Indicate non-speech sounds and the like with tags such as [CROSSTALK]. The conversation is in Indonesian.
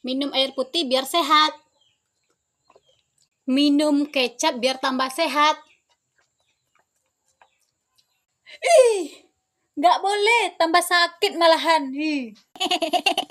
Minum air putih biar sehat. Minum kecap biar tambah sehat. Ih, nggak boleh tambah sakit malahan. Ih. [LAUGHS]